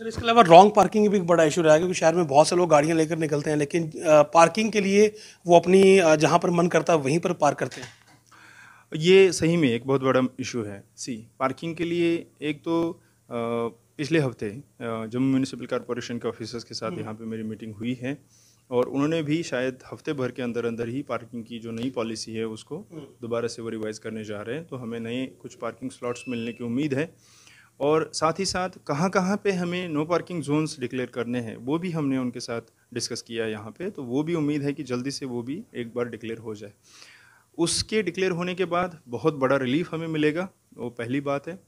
Sir इसके अलावा wrong parking भी एक बड़ा इशू रहा है क्योंकि शहर में बहुत से लोग गाड़ियाँ लेकर निकलते हैं लेकिन पार्किंग के लिए वो अपनी जहाँ पर मन करता है वहीं पर पार्क करते हैं ये सही में एक बहुत बड़ा इशू है सी पार्किंग के लिए एक तो पिछले हफ्ते जम्मू म्यूनसिपल कॉरपोरेशन के ऑफिसर्स के साथ हम्म। यहाँ पर मेरी मीटिंग हुई है और उन्होंने भी शायद हफ्ते भर के अंदर अंदर ही पार्किंग की जो नई पॉलिसी है उसको हम्म। दोबारा से वो रिवाइज़ करने जा रहे हैं तो हमें नए कुछ पार्किंग स्लॉट्स मिलने की उम्मीद है और साथ ही साथ कहाँ कहाँ पे हमें नो पार्किंग जोन्स डिक्लेयर करने हैं वो भी हमने उनके साथ डिस्कस किया है यहाँ पे तो वो भी उम्मीद है कि जल्दी से वो भी एक बार डिक्लेयर हो जाए उसके डिक्लेयर होने के बाद बहुत बड़ा रिलीफ हमें मिलेगा वो पहली बात है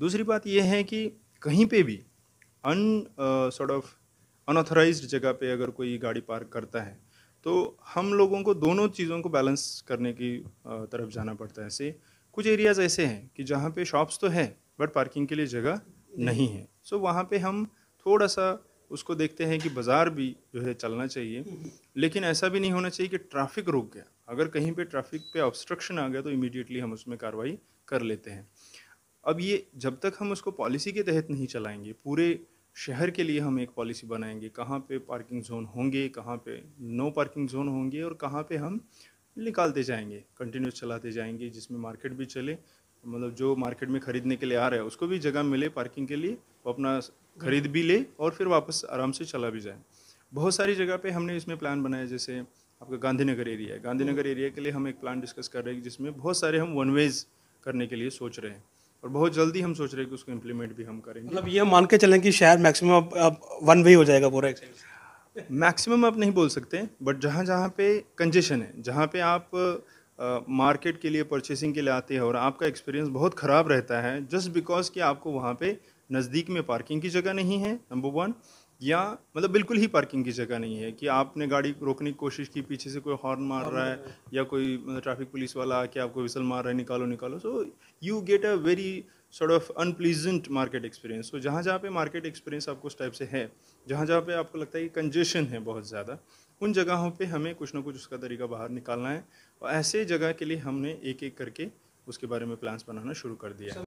दूसरी बात यह है कि कहीं पे भी अन सॉर्ट ऑफ अनऑथराइज जगह पे अगर कोई गाड़ी पार्क करता है तो हम लोगों को दोनों चीज़ों को बैलेंस करने की तरफ जाना पड़ता है ऐसे कुछ एरियाज़ ऐसे हैं कि जहाँ पे शॉप्स तो हैं बट पार्किंग के लिए जगह नहीं है सो so, वहाँ पे हम थोड़ा सा उसको देखते हैं कि बाज़ार भी जो है चलना चाहिए लेकिन ऐसा भी नहीं होना चाहिए कि ट्रैफिक रुक गया अगर कहीं पे ट्रैफिक पे ऑब्स्ट्रक्शन आ गया तो इमीडिएटली हम उसमें कार्रवाई कर लेते हैं अब ये जब तक हम उसको पॉलिसी के तहत नहीं चलाएंगे पूरे शहर के लिए हम एक पॉलिसी बनाएंगे कहाँ पे पार्किंग जोन होंगे कहाँ पे नो पार्किंग जोन होंगे और कहाँ पे हम निकालते जाएंगे कंटिन्यूस चलाते जाएंगे जिसमें मार्केट भी चले मतलब जो मार्केट में खरीदने के लिए आ रहा है उसको भी जगह मिले पार्किंग के लिए वो अपना खरीद भी ले और फिर वापस आराम से चला भी जाए बहुत सारी जगह पे हमने इसमें प्लान बनाया जैसे आपका गांधीनगर एरिया है गांधीनगर एरिया के लिए हम एक प्लान डिस्कस कर रहे हैं जिसमें बहुत सारे हम वन वेज़ करने के लिए सोच रहे हैं और बहुत जल्दी हम सोच रहे हैं कि उसको इम्प्लीमेंट भी हम करेंगे मतलब ये मान के चलें कि शहर मैक्सिमम अब वन वे हो जाएगा पूरा मैक्सिमम आप नहीं बोल सकते बट जहाँ जहाँ पे कंजेशन है जहाँ पे आप मार्केट के लिए परचेसिंग के लिए आते हैं और आपका एक्सपीरियंस बहुत ख़राब रहता है जस्ट बिकॉज कि आपको वहाँ पे नज़दीक में पार्किंग की जगह नहीं है नंबर वन या मतलब बिल्कुल ही पार्किंग की जगह नहीं है कि आपने गाड़ी रोकने की कोशिश की पीछे से कोई हॉर्न मार रहा है हाँ। या कोई मतलब ट्रैफिक पुलिस वाला आके आपको विसल मार रहा है निकालो निकालो so you get a very sort of unpleasant market experience तो जहाँ जहाँ पे मार्केट एक्सपीरियंस आपको उस टाइप से है जहाँ जहाँ पे आपको लगता है कि कंजेशन है बहुत ज़्यादा उन जगहों पे हमें कुछ ना कुछ उसका तरीका बाहर निकालना है और ऐसे जगह के लिए हमने एक एक करके उसके बारे में प्लान्स बनाना शुरू कर दिया है